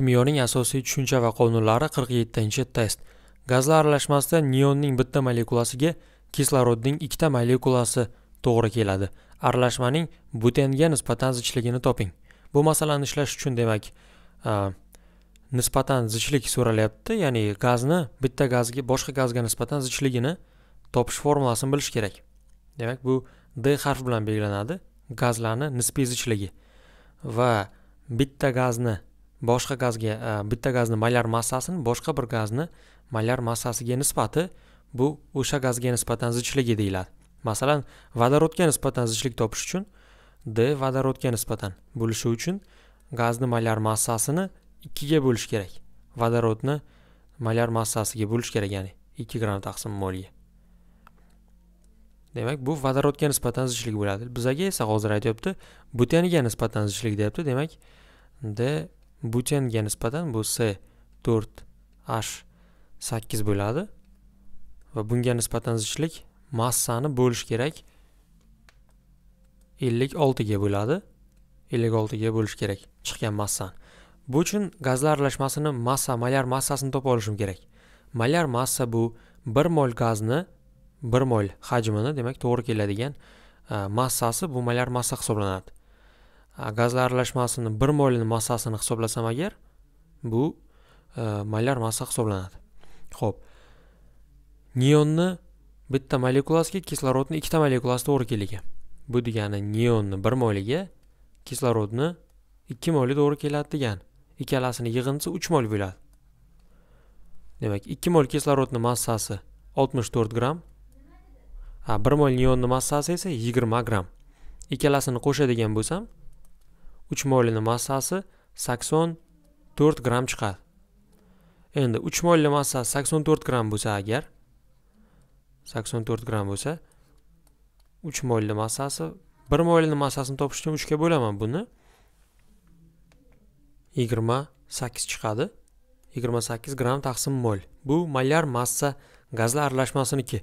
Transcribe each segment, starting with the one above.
kimyoning asosiy tushuncha va qonunlari 47 test gazlar aralashmasida neonning bitta molekulasiga kislorodning ikkita molekulasi to'g'ri keladi aralashmaning butenga nisbatan zichligini toping bu masalani ishlash uchun demak nisbatan zichlik so'ralyapti ya'ni gazni bitta gazga boshqa gazga nisbatan zichligini topish formulasini bilish kerak demak bu d harf bilan belgilanadi gazlarni nisbiy zichligi va bitta gazni boshqa gazga e, bitta gazni molyar massasini boshqa bir gazni molyar massasiga nisbati bu o'sha gazga nisbatan zichligi deyiladi masalan vodorodga nisbatan zichlik topish uchun d vodorodga nisbatan bo'lishi uchun gazni molyar massasini ikkiga bo'lish kerak vodorodni molyar massasiga bo'lish kerak ya'ni ikki gram taqsim molga demak bu vodorodga nisbatan zichlik bo'ladi bizaga esa hozir aytyapti butaniga nisbatan zichlik deyapti demak d butanga nisbatan bu c 4 h 8 bo'ladi va bunga nisbatan zichlik massani bo'lish kerak 56 ga bo'ladi 56 ga bo'lish kerak chiqqan massani bu uchun gazlar aralashmasini massa molyar massasini topib olishim kerak molyar massa bu 1 mol gazni 1 mol hajmini demak to'g'ri keladigan e, massasi bu molyar massa hisoblanadi gazlar aralashmasini bir molini massasini hisoblasam agar bu maylar massa hisoblanadi ho'p neonni bitta molekulasiga kislorodni ikkita molekulasi to'g'ri keladi bu degani neonni bir moliga kislorodni ikki moli to'g'ri keladi degani ikkalasini yig'indisi uch mol bo'ladi demak ikki mol kislorodni massasi oltmish to'rt gramm bir mol neonni massasi esa yigirma gramm ikkalasini qo'shadigan bo'lsam uch moyli massasi sakson to'rt gramm chiqadi endi uch moyli massa sakson to'rt gramm bo'lsa agar sakson to'rt gramm bo'lsa uch moyli massasi bir moyli massasini topish uchun uchga bo'laman buni yigirma sakkiz chiqadi yigirma sakkiz gramm taqsim mol bu malyar massa gazlar aralashmasiniki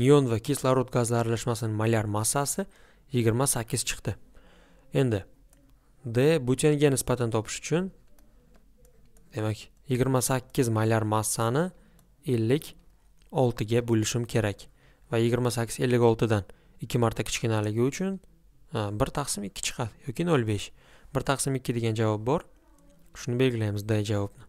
neon va kislorod gazlar aralashmasini malyar massasi yigirma sakkiz chiqdi endi d butanga nisbatan topish uchun demak 28 maylar massani 56 ga bo'lishim kerak va 28 56 dan 2 marta kichkinaligi uchun 1 taqsim 2 chiqadi yoki 0.5 1 taqsim 2 degan javob bor shuni belgilaymiz d javobni